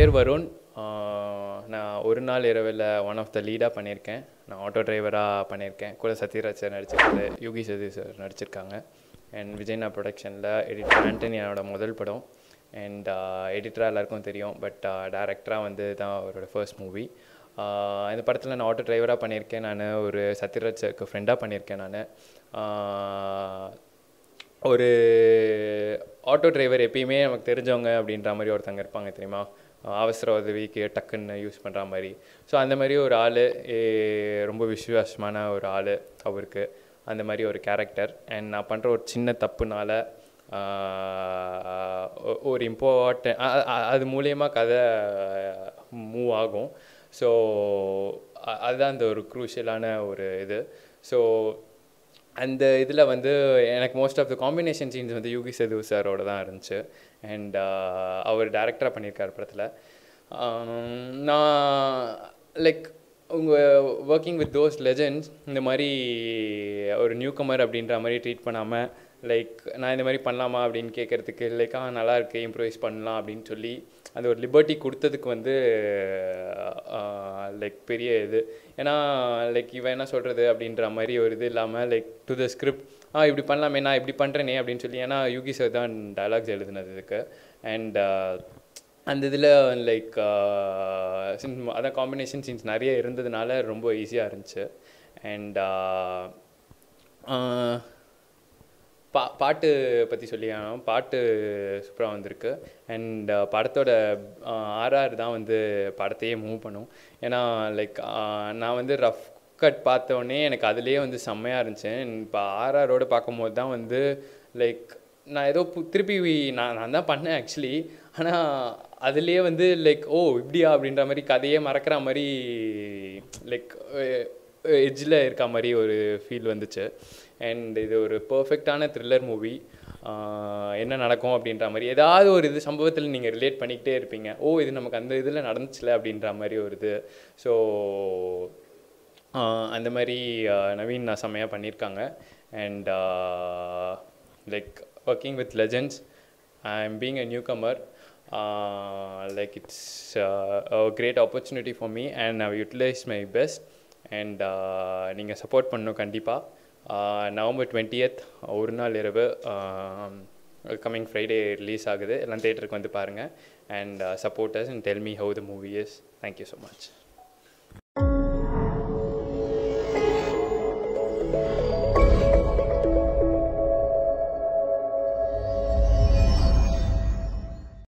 பேர் வருண் நான் ஒரு நாள் இரவில் ஒன் ஆஃப் த லீடாக பண்ணியிருக்கேன் நான் ஆட்டோ டிரைவராக பண்ணியிருக்கேன் கூட சத்யராஜ் சார் நடிச்சிருக்காரு யோகி சதீஷ் சார் நடிச்சிருக்காங்க அண்ட் விஜய்னா ப்ரொடக்ஷனில் எடிட்டர் ஆண்டனி என்னோட முதல் படம் அண்ட் எடிட்டராக எல்லாருக்கும் தெரியும் பட் டேரக்டராக வந்து தான் அவரோட ஃபர்ஸ்ட் மூவி இந்த படத்தில் நான் ஆட்டோ டிரைவராக பண்ணியிருக்கேன் நான் ஒரு சத்யராஜ் சாருக்கு ஃப்ரெண்டாக பண்ணியிருக்கேன் நான் ஒரு ஆட்டோ டிரைவர் எப்பயுமே நமக்கு தெரிஞ்சவங்க அப்படின்ற மாதிரி ஒருத்தங்க இருப்பாங்க தெரியுமா அவசர உதவிக்கு டக்குன்னு யூஸ் பண்ணுற மாதிரி ஸோ அந்த மாதிரி ஒரு ஆள் ரொம்ப விசுவாசமான ஒரு ஆள் அவருக்கு அந்த மாதிரி ஒரு கேரக்டர் அண்ட் நான் பண்ணுற ஒரு சின்ன தப்புனால் ஒரு இம்பார்ட்ட அது மூலயமா கதை மூவ் ஆகும் ஸோ அதுதான் அந்த ஒரு குரூஷியலான ஒரு இது ஸோ அந்த இதில் வந்து எனக்கு most of the combination scenes வந்து யூகி சேது சாரோட தான் இருந்துச்சு அண்ட் uh, அவர் டேரக்டராக பண்ணியிருக்கார் படத்தில் um, நான் லைக் உங்கள் ஒர்க்கிங் வித் தோஸ் லெஜண்ட்ஸ் இந்த மாதிரி ஒரு நியூ கமர் அப்படின்ற மாதிரி ட்ரீட் பண்ணாமல் லைக் நான் இந்த மாதிரி பண்ணலாமா அப்படின்னு கேட்குறதுக்கு லைக் ஆ நல்லா இருக்குது இம்ப்ரூவைஸ் பண்ணலாம் அப்படின்னு சொல்லி அந்த ஒரு லிபர்ட்டி கொடுத்ததுக்கு வந்து லைக் பெரிய இது ஏன்னா லைக் இவன் என்ன சொல்கிறது அப்படின்ற மாதிரி ஒரு இது இல்லாமல் லைக் டு த ஸ்கிரிப்ட் ஆ இப்படி பண்ணலாமே நான் இப்படி பண்ணுறேனே அப்படின்னு சொல்லி ஏன்னா யூகி சார் தான் டைலாக்ஸ் எழுதுனது இதுக்கு அண்ட் அந்த இதில் லைக் அதான் காம்பினேஷன் சீன்ஸ் நிறைய இருந்ததுனால ரொம்ப ஈஸியாக இருந்துச்சு அண்ட் பா பாட்டு பற்றி சொல்லி பாட்டு சூப்பராக வந்திருக்கு அண்ட் uh, படத்தோட uh, ஆர்ஆர் தான் வந்து படத்தையே மூவ் பண்ணும் ஏன்னா லைக் uh, நான் வந்து ரஃப் கட் பார்த்தோடனே எனக்கு அதுலேயே வந்து செம்மையாக இருந்துச்சு இப்போ ஆர்ஆரோடு பார்க்கும்போது தான் வந்து லைக் நான் ஏதோ திருப்பி நான் நான் தான் பண்ணேன் ஆக்சுவலி ஆனால் அதுலேயே வந்து லைக் ஓ இப்படியா அப்படின்ற மாதிரி கதையே மறக்கிற மாதிரி லைக் எட்ஜில் இருக்க மாதிரி ஒரு ஃபீல் வந்துச்சு அண்ட் இது ஒரு பர்ஃபெக்டான த்ரில்லர் மூவி என்ன நடக்கும் அப்படின்ற மாதிரி ஏதாவது ஒரு இது சம்பவத்தில் நீங்கள் ரிலேட் பண்ணிக்கிட்டே இருப்பீங்க ஓ இது நமக்கு அந்த இதில் நடந்துச்சுல அப்படின்ற மாதிரி ஒரு இது ஸோ அந்த மாதிரி நவீன் நான் செம்மையாக பண்ணியிருக்காங்க and like working with legends I am being a new comer like it's great opportunity for me and I utilize my best and நீங்கள் சப்போர்ட் பண்ணணும் கண்டிப்பாக நவம்பர் டுவெண்ட்டியத் ஒரு நாள் இரவு கம்மிங் ஃப்ரைடே ரிலீஸ் ஆகுது எல்லாம் தேட்டருக்கு வந்து பாருங்கள் and supporters and tell me how the movie is thank you so much